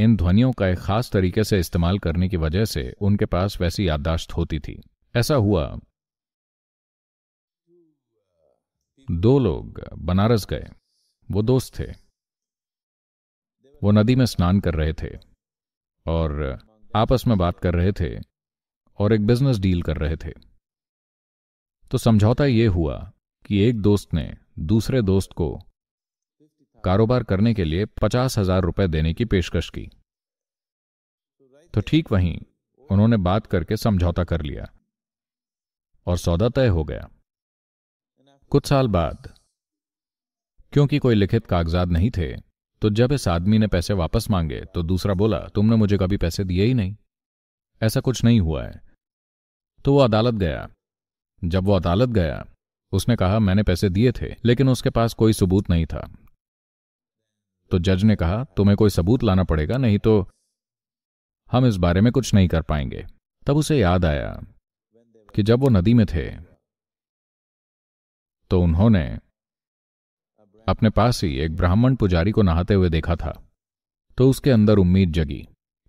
इन ध्वनियों का एक खास तरीके से इस्तेमाल करने की वजह से उनके पास वैसी याददाश्त होती थी ऐसा हुआ दो लोग बनारस गए वो दोस्त थे वो नदी में स्नान कर रहे थे और आपस में बात कर रहे थे और एक बिजनेस डील कर रहे थे तो समझौता यह हुआ कि एक दोस्त ने दूसरे दोस्त को कारोबार करने के लिए पचास हजार रुपए देने की पेशकश की तो ठीक वहीं उन्होंने बात करके समझौता कर लिया और सौदा तय हो गया कुछ साल बाद क्योंकि कोई लिखित कागजात नहीं थे तो जब इस आदमी ने पैसे वापस मांगे तो दूसरा बोला तुमने मुझे कभी पैसे दिए ही नहीं ऐसा कुछ नहीं हुआ है तो वो अदालत गया जब वो अदालत गया उसने कहा मैंने पैसे दिए थे लेकिन उसके पास कोई सबूत नहीं था तो जज ने कहा तुम्हें कोई सबूत लाना पड़ेगा नहीं तो हम इस बारे में कुछ नहीं कर पाएंगे तब उसे याद आया कि जब वो नदी में थे तो उन्होंने अपने पास ही एक ब्राह्मण पुजारी को नहाते हुए देखा था तो उसके अंदर उम्मीद जगी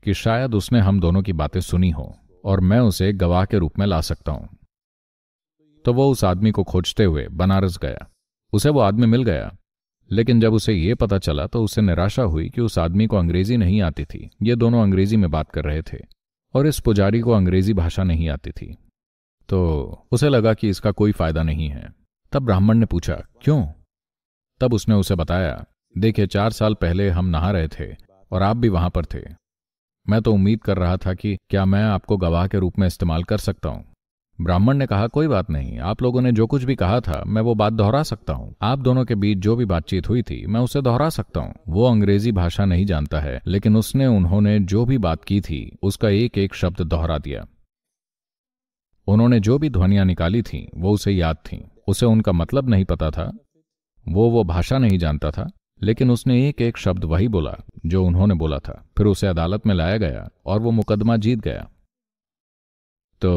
कि शायद उसने हम दोनों की बातें सुनी हो और मैं उसे गवाह के रूप में ला सकता हूं तो वो उस आदमी को खोजते हुए बनारस गया उसे वो आदमी मिल गया लेकिन जब उसे ये पता चला तो उसे निराशा हुई कि उस आदमी को अंग्रेजी नहीं आती थी ये दोनों अंग्रेजी में बात कर रहे थे और इस पुजारी को अंग्रेजी भाषा नहीं आती थी तो उसे लगा कि इसका कोई फायदा नहीं है तब ब्राह्मण ने पूछा क्यों तब उसने उसे बताया देखिए चार साल पहले हम नहा रहे थे और आप भी वहां पर थे मैं तो उम्मीद कर रहा था कि क्या मैं आपको गवाह के रूप में इस्तेमाल कर सकता हूं ब्राह्मण ने कहा कोई बात नहीं आप लोगों ने जो कुछ भी कहा था मैं वो बात दोहरा सकता हूँ आप दोनों के बीच जो भी बातचीत हुई थी मैं उसे दोहरा सकता हूँ वो अंग्रेजी भाषा नहीं जानता है लेकिन उसने उन्होंने जो भी बात की थी उसका एक एक शब्द दोहरा दिया उन्होंने जो भी ध्वनियां निकाली थी वो उसे याद थी उसे उनका मतलब नहीं पता था वो वो भाषा नहीं जानता था लेकिन उसने एक एक शब्द वही बोला जो उन्होंने बोला था फिर उसे अदालत में लाया गया और वो मुकदमा जीत गया तो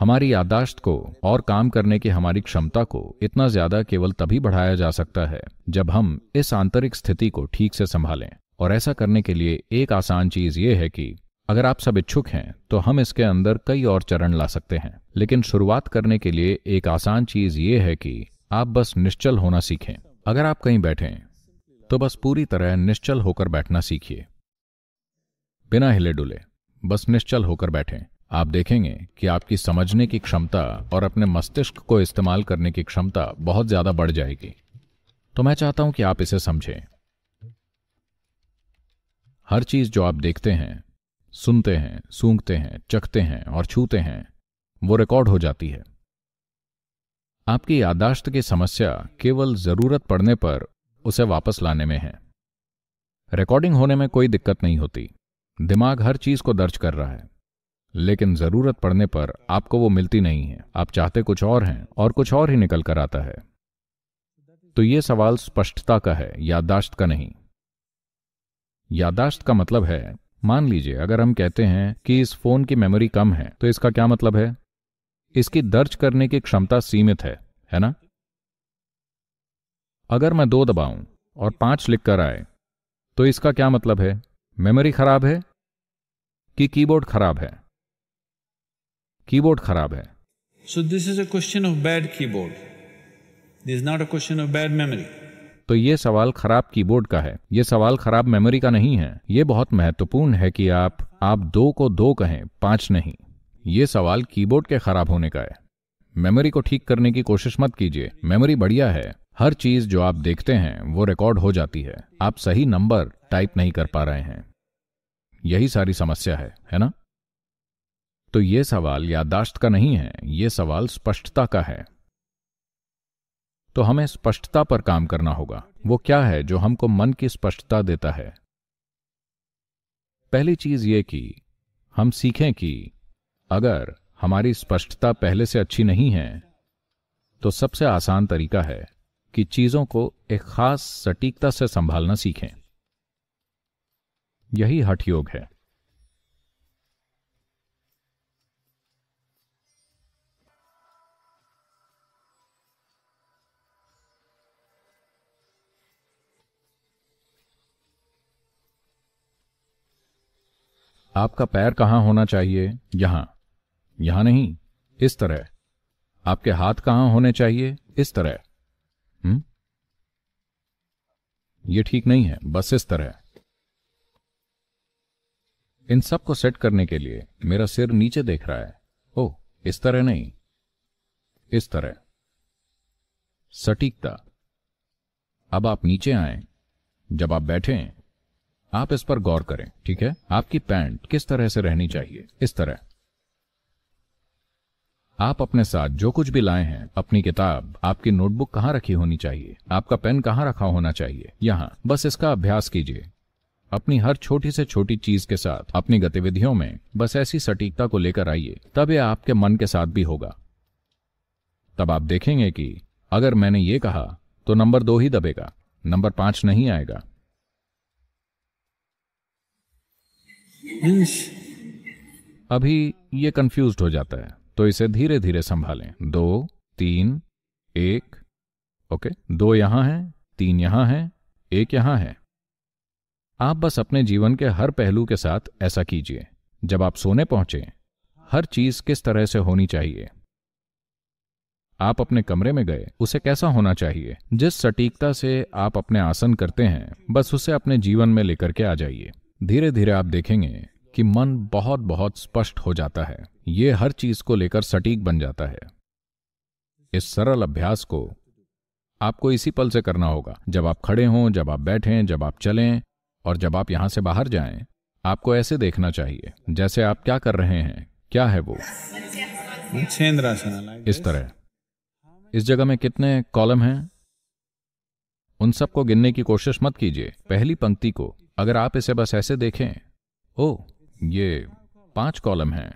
हमारी यादाश्त को और काम करने की हमारी क्षमता को इतना ज्यादा केवल तभी बढ़ाया जा सकता है जब हम इस आंतरिक स्थिति को ठीक से संभालें और ऐसा करने के लिए एक आसान चीज ये है कि अगर आप सब इच्छुक हैं तो हम इसके अंदर कई और चरण ला सकते हैं लेकिन शुरुआत करने के लिए एक आसान चीज ये है कि आप बस निश्चल होना सीखें अगर आप कहीं बैठे तो बस पूरी तरह निश्चल होकर बैठना सीखिए बिना हिले डुले बस निश्चल होकर बैठें आप देखेंगे कि आपकी समझने की क्षमता और अपने मस्तिष्क को इस्तेमाल करने की क्षमता बहुत ज़्यादा बढ़ जाएगी तो मैं चाहता हूं कि आप इसे समझें हर चीज़ जो आप देखते हैं सुनते हैं सूंघते हैं चखते हैं और छूते हैं वो रिकॉर्ड हो जाती है आपकी यादाश्त की समस्या केवल ज़रूरत पड़ने पर उसे वापस लाने में है रिकॉर्डिंग होने में कोई दिक्कत नहीं होती दिमाग हर चीज़ को दर्ज कर रहा है लेकिन ज़रूरत पड़ने पर आपको वो मिलती नहीं है आप चाहते कुछ और हैं और कुछ और ही निकल कर आता है तो ये सवाल स्पष्टता का है यादाश्त का नहीं यादाश्त का मतलब है मान लीजिए अगर हम कहते हैं कि इस फोन की मेमोरी कम है तो इसका क्या मतलब है इसकी दर्ज करने की क्षमता सीमित है है ना अगर मैं दो दबाऊं और पांच लिख कर आए तो इसका क्या मतलब है मेमोरी खराब है कि कीबोर्ड खराब है कीबोर्ड खराब है so this is a question of bad keyboard this not a question of bad memory तो ये सवाल खराब कीबोर्ड का है ये सवाल खराब मेमोरी का नहीं है ये बहुत महत्वपूर्ण है कि आप आप दो को दो कहें पांच नहीं ये सवाल कीबोर्ड के खराब होने का है मेमोरी को ठीक करने की कोशिश मत कीजिए मेमोरी बढ़िया है हर चीज जो आप देखते हैं वो रिकॉर्ड हो जाती है आप सही नंबर टाइप नहीं कर पा रहे हैं यही सारी समस्या है है ना तो यह सवाल यादाश्त का नहीं है यह सवाल स्पष्टता का है तो हमें स्पष्टता पर काम करना होगा वो क्या है जो हमको मन की स्पष्टता देता है पहली चीज ये कि हम सीखें कि अगर हमारी स्पष्टता पहले से अच्छी नहीं है तो सबसे आसान तरीका है कि चीजों को एक खास सटीकता से संभालना सीखें यही हठ योग है आपका पैर कहां होना चाहिए यहां यहां नहीं इस तरह आपके हाथ कहां होने चाहिए इस तरह हम्म ये ठीक नहीं है बस इस तरह इन सब को सेट करने के लिए मेरा सिर नीचे देख रहा है ओ इस तरह नहीं इस तरह सटीकता अब आप नीचे आए जब आप बैठें आप इस पर गौर करें ठीक है आपकी पैंट किस तरह से रहनी चाहिए इस तरह आप अपने साथ जो कुछ भी लाए हैं अपनी किताब आपकी नोटबुक कहाँ रखी होनी चाहिए आपका पेन कहाँ रखा होना चाहिए यहाँ बस इसका अभ्यास कीजिए अपनी हर छोटी से छोटी चीज के साथ अपनी गतिविधियों में बस ऐसी सटीकता को लेकर आइए तब यह आपके मन के साथ भी होगा तब आप देखेंगे कि अगर मैंने ये कहा तो नंबर दो ही दबेगा नंबर पांच नहीं आएगा अभी ये कंफ्यूज हो जाता है तो इसे धीरे धीरे संभालें दो तीन एक ओके दो यहां है तीन यहां है एक यहां है आप बस अपने जीवन के हर पहलू के साथ ऐसा कीजिए जब आप सोने पहुंचे हर चीज किस तरह से होनी चाहिए आप अपने कमरे में गए उसे कैसा होना चाहिए जिस सटीकता से आप अपने आसन करते हैं बस उसे अपने जीवन में लेकर के आ जाइए धीरे धीरे आप देखेंगे कि मन बहुत बहुत स्पष्ट हो जाता है ये हर चीज को लेकर सटीक बन जाता है इस सरल अभ्यास को आपको इसी पल से करना होगा जब आप खड़े हों जब आप बैठें जब आप चलें और जब आप यहां से बाहर जाएं आपको ऐसे देखना चाहिए जैसे आप क्या कर रहे हैं क्या है वो इस तरह इस जगह में कितने कॉलम हैं उन सबको गिनने की कोशिश मत कीजिए पहली पंक्ति को अगर आप इसे बस ऐसे देखें ओ ये पांच कॉलम हैं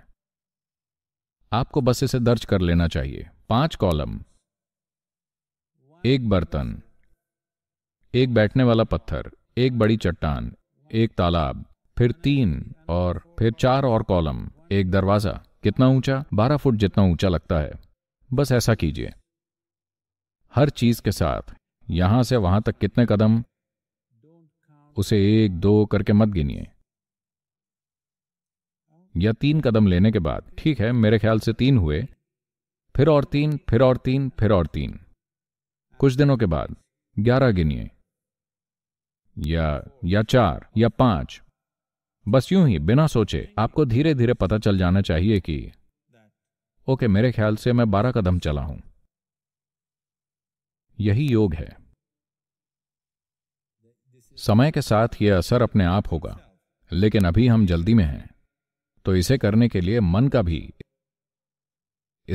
आपको बस इसे दर्ज कर लेना चाहिए पांच कॉलम एक बर्तन एक बैठने वाला पत्थर एक बड़ी चट्टान एक तालाब फिर तीन और फिर चार और कॉलम एक दरवाजा कितना ऊंचा बारह फुट जितना ऊंचा लगता है बस ऐसा कीजिए हर चीज के साथ यहां से वहां तक कितने कदम उसे एक दो करके मत गिनिए या तीन कदम लेने के बाद ठीक है मेरे ख्याल से तीन हुए फिर और तीन फिर और तीन फिर और तीन कुछ दिनों के बाद ग्यारह गिनिए या या चार या पांच बस यूं ही बिना सोचे आपको धीरे धीरे पता चल जाना चाहिए कि ओके मेरे ख्याल से मैं बारह कदम चला हूं यही योग है समय के साथ यह असर अपने आप होगा लेकिन अभी हम जल्दी में हैं तो इसे करने के लिए मन का भी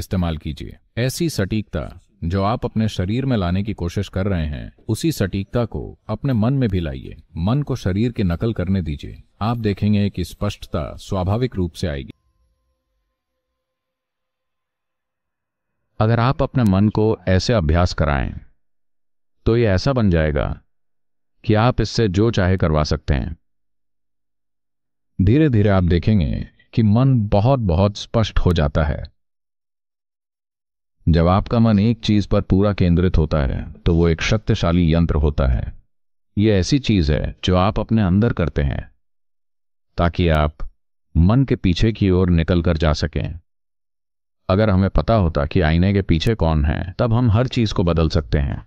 इस्तेमाल कीजिए ऐसी सटीकता जो आप अपने शरीर में लाने की कोशिश कर रहे हैं उसी सटीकता को अपने मन में भी लाइए मन को शरीर की नकल करने दीजिए आप देखेंगे कि स्पष्टता स्वाभाविक रूप से आएगी अगर आप अपने मन को ऐसे अभ्यास कराएं तो यह ऐसा बन जाएगा कि आप इससे जो चाहे करवा सकते हैं धीरे धीरे आप देखेंगे कि मन बहुत बहुत स्पष्ट हो जाता है जब आपका मन एक चीज पर पूरा केंद्रित होता है तो वो एक शक्तिशाली यंत्र होता है यह ऐसी चीज है जो आप अपने अंदर करते हैं ताकि आप मन के पीछे की ओर निकल कर जा सकें अगर हमें पता होता कि आईने के पीछे कौन है तब हम हर चीज को बदल सकते हैं